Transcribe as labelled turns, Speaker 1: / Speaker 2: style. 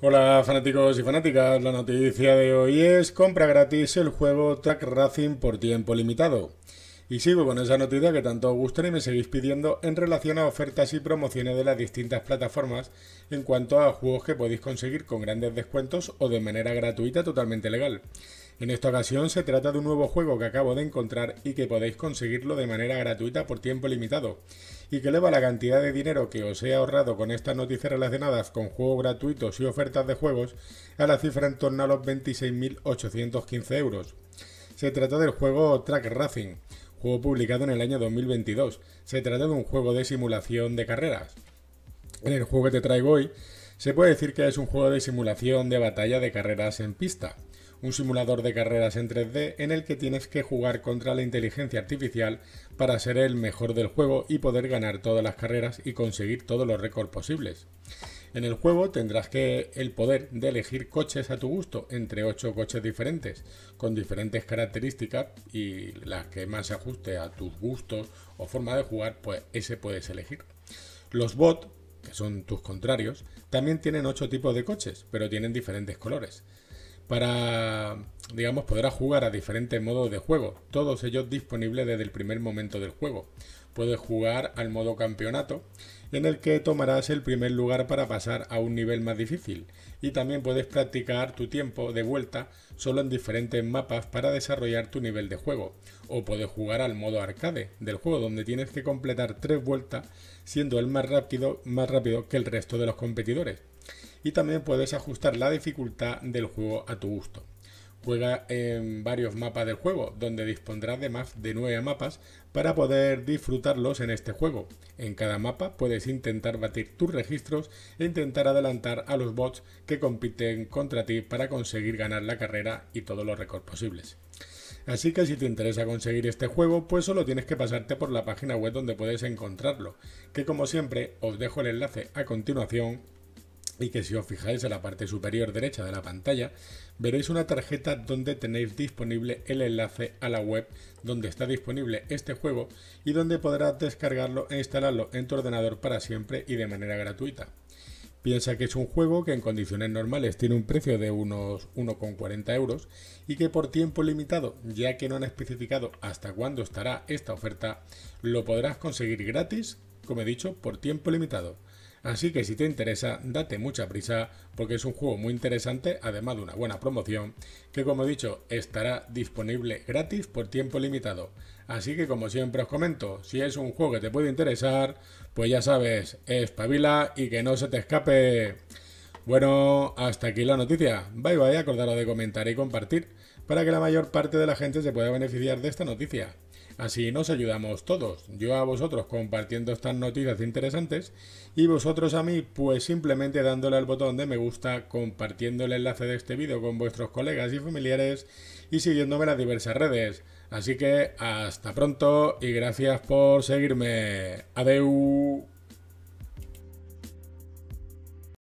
Speaker 1: Hola fanáticos y fanáticas, la noticia de hoy es compra gratis el juego Track Racing por tiempo limitado. Y sigo con esa noticia que tanto os gusta y me seguís pidiendo en relación a ofertas y promociones de las distintas plataformas en cuanto a juegos que podéis conseguir con grandes descuentos o de manera gratuita totalmente legal. En esta ocasión se trata de un nuevo juego que acabo de encontrar y que podéis conseguirlo de manera gratuita por tiempo limitado y que eleva la cantidad de dinero que os he ahorrado con estas noticias relacionadas con juegos gratuitos y ofertas de juegos a la cifra en torno a los 26.815 euros. Se trata del juego Track Racing, juego publicado en el año 2022. Se trata de un juego de simulación de carreras. En el juego que te traigo hoy, se puede decir que es un juego de simulación de batalla de carreras en pista un simulador de carreras en 3D en el que tienes que jugar contra la inteligencia artificial para ser el mejor del juego y poder ganar todas las carreras y conseguir todos los récords posibles. En el juego tendrás que el poder de elegir coches a tu gusto, entre 8 coches diferentes, con diferentes características y las que más se ajuste a tus gustos o forma de jugar, pues ese puedes elegir. Los bots, que son tus contrarios, también tienen 8 tipos de coches, pero tienen diferentes colores para, digamos, podrás jugar a diferentes modos de juego, todos ellos disponibles desde el primer momento del juego. Puedes jugar al modo campeonato, en el que tomarás el primer lugar para pasar a un nivel más difícil, y también puedes practicar tu tiempo de vuelta solo en diferentes mapas para desarrollar tu nivel de juego, o puedes jugar al modo arcade del juego, donde tienes que completar tres vueltas siendo el más rápido, más rápido que el resto de los competidores y también puedes ajustar la dificultad del juego a tu gusto. Juega en varios mapas del juego, donde dispondrás de más de 9 mapas para poder disfrutarlos en este juego. En cada mapa puedes intentar batir tus registros e intentar adelantar a los bots que compiten contra ti para conseguir ganar la carrera y todos los récords posibles. Así que si te interesa conseguir este juego, pues solo tienes que pasarte por la página web donde puedes encontrarlo, que como siempre os dejo el enlace a continuación y que si os fijáis en la parte superior derecha de la pantalla, veréis una tarjeta donde tenéis disponible el enlace a la web donde está disponible este juego y donde podrás descargarlo e instalarlo en tu ordenador para siempre y de manera gratuita. Piensa que es un juego que en condiciones normales tiene un precio de unos 1,40 euros y que por tiempo limitado, ya que no han especificado hasta cuándo estará esta oferta, lo podrás conseguir gratis, como he dicho, por tiempo limitado. Así que si te interesa, date mucha prisa porque es un juego muy interesante, además de una buena promoción, que como he dicho estará disponible gratis por tiempo limitado. Así que como siempre os comento, si es un juego que te puede interesar, pues ya sabes, espabila y que no se te escape. Bueno, hasta aquí la noticia. Bye bye, acordaros de comentar y compartir para que la mayor parte de la gente se pueda beneficiar de esta noticia. Así nos ayudamos todos, yo a vosotros compartiendo estas noticias interesantes y vosotros a mí pues simplemente dándole al botón de me gusta, compartiendo el enlace de este vídeo con vuestros colegas y familiares y siguiéndome en las diversas redes. Así que hasta pronto y gracias por seguirme. Adiós.